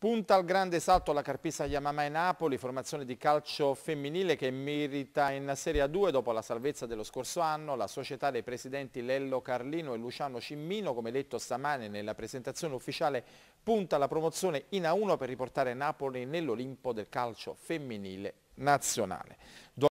Punta al grande salto la carpista Yamamai Napoli, formazione di calcio femminile che merita in Serie A2 dopo la salvezza dello scorso anno. La società dei presidenti Lello Carlino e Luciano Cimmino, come detto stamane nella presentazione ufficiale, punta alla promozione in A1 per riportare Napoli nell'Olimpo del calcio femminile nazionale.